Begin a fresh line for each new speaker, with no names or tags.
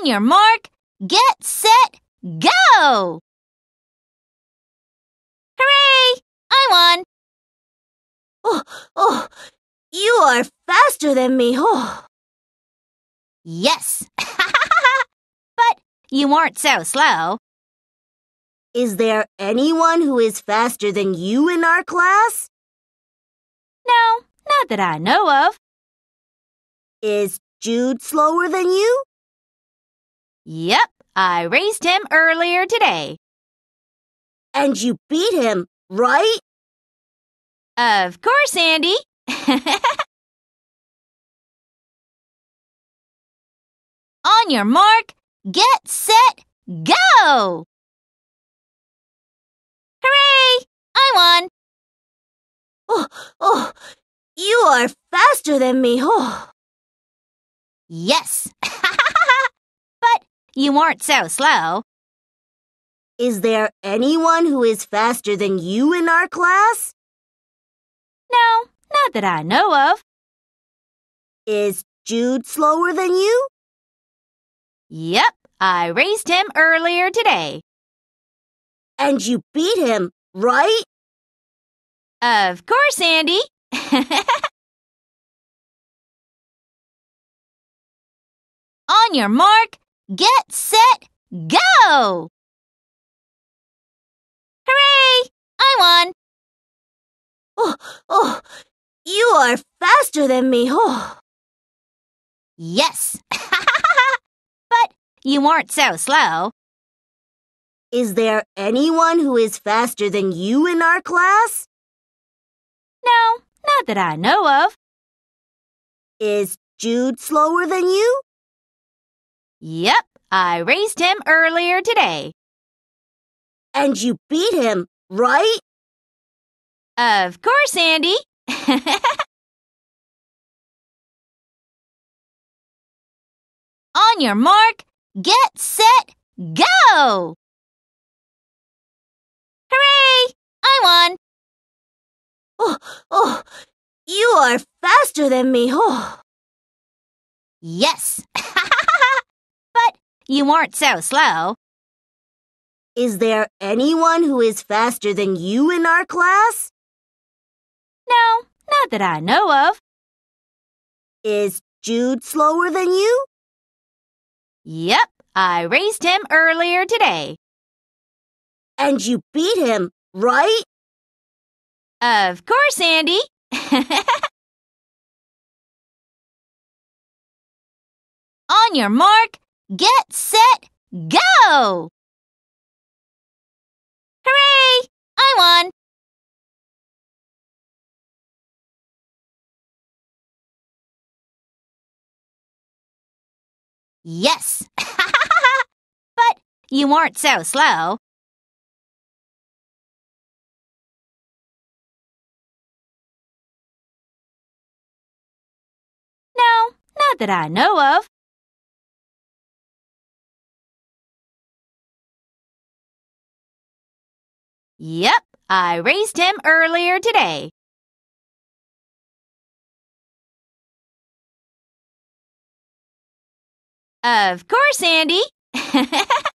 On your mark, get set, go! Hooray! I won! Oh, oh, you are faster than me. Oh. Yes. but you weren't so slow. Is there anyone who is faster than you in our class? No, not that I know of. Is Jude slower than you? Yep, I raised him earlier today. And you beat him, right? Of course, Andy. On your mark, get set, go! Hooray! I won! Oh, oh, you are faster than me. Oh. Yes. You weren't so slow. Is there anyone who is faster than you in our class? No, not that I know of. Is Jude slower than you? Yep, I raced him earlier today. And you beat him, right? Of course, Andy. On your mark, Get set, go! Hooray! I won! Oh, oh, you are faster than me. Oh. Yes, but you are not so slow. Is there anyone who is faster than you in our class? No, not that I know of. Is Jude slower than you? Yep, I raised him earlier today. And you beat him, right? Of course, Andy. On your mark, get set, go! Hooray! I won! Oh, oh, you are faster than me. Oh. Yes. You weren't so slow. Is there anyone who is faster than you in our class? No, not that I know of. Is Jude slower than you? Yep, I raced him earlier today. And you beat him, right? Of course, Andy. On your mark, Get set, go! Hooray! I won! Yes! but you weren't so slow. No, not that I know of. Yep, I raised him earlier today. Of course, Andy.